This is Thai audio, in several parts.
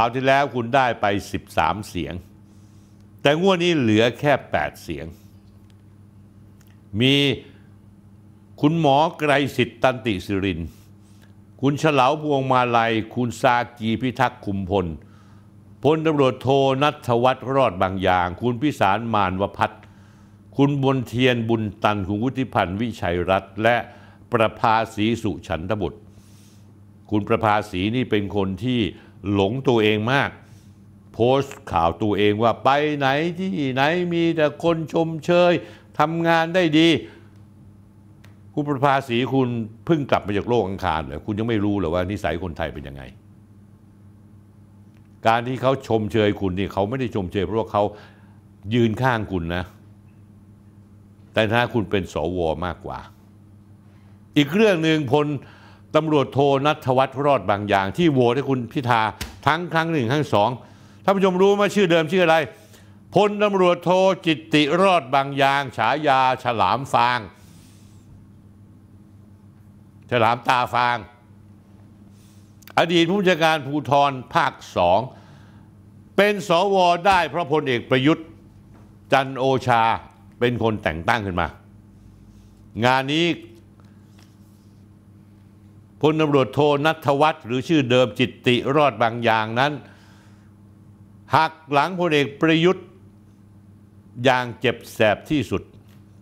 ราวที่แล้วคุณได้ไป13เสียง แต่งวดนี้เหลือแค่8เสียง มีคุณหมอไกรสิทธิ์ตันติสิริน คุณเฉลาพวงมาลัย คุณซากีพิทักษ์คุมพลพลตำรวจโทนัทวัฒน์รอดบางอย่าง คุณพิสารมานวพัฒคุณบนเทียนบุญตันคุณวุฒิพันธ์วิชัยรัตน์และประภาสีสุฉันทบุตร คุณประภาสีนี่เป็นคนที่หลงตัวเองมาก โพสต์ข่าวตัวเองว่าไปไหนที่ไหนมีแต่คนชมเชยทำงานได้ดีคุณประภาสีคุณ เพิ่งกลับมาจากโลกอังคารเหรอคุณยังไม่รู้หรอว่านิสัยคนไทยเป็นยังไง การที่เขาชมเชยคุณนี่เขาไม่ได้ชมเชยเพราะว่าเขายืนข้างคุณนะ แต่ถ้าคุณเป็นสวมากกว่า อีกเรื่องหนึ่งพลตำรวจโทนัทวัฒน์รอดบางอย่าง ที่โหวตให้คุณพิธา ทั้งครั้งหนึ่งครั้งสองท่านผู้ชมรู้ไหมชื่อเดิมชื่ออะไรพลตำรวจโทจิตติรอดบางอย่าง ฉายาฉลามฟาง ฉลามตาฟาง อดีตผู้จัดการภูทรภาคสอง เป็นสวได้เพราะพลเอกประยุทธ์ จันโอชาเป็นคนแต่งตั้งขึ้นมา งานนี้พลตำรวจโทนัทวัฒน์หรือชื่อเดิมจิตติ รอดบางอย่างนั้น หักหลังพลเอกประยุทธ์ อย่างเจ็บแสบที่สุด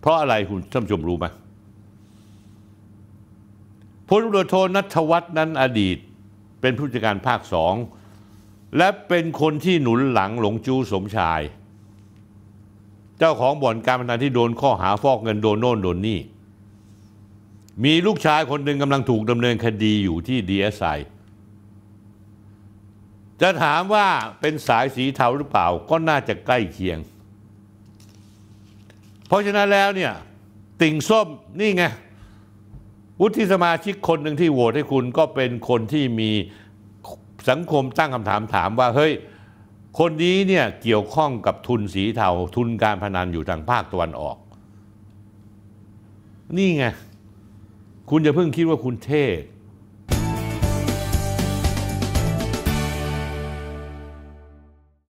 เพราะอะไรคุณท่านชมรู้ไหมพลตำรวจโทนัทวัฒน์นั้นอดีตเป็นผู้จัดการภาคสอง และเป็นคนที่หนุนหลังหลงจูสมชาย เจ้าของบ่อนการพนันที่โดนข้อหาฟอกเงินโดนโน่นโดนนี่มีลูกชายคนหนึ่งกำลังถูกดำเนินคดีอยู่ที่ดีเอสไอจะถามว่าเป็นสายสีเทาหรือเปล่าก็น่าจะใกล้เคียง เพราะฉะนั้นแล้วเนี่ย ติ่งส้มนี่ไงวุฒิสมาชิกคนหนึ่งที่โหวตให้คุณก็เป็นคนที่มีสังคมตั้งคำถามถามว่า เฮ้ย คนนี้เนี่ยเกี่ยวข้องกับทุนสีเทาทุนการพนันอยู่ทางภาคตะวันออก นี่ไงคุณอย่าเพิ่งคิดว่าคุณเท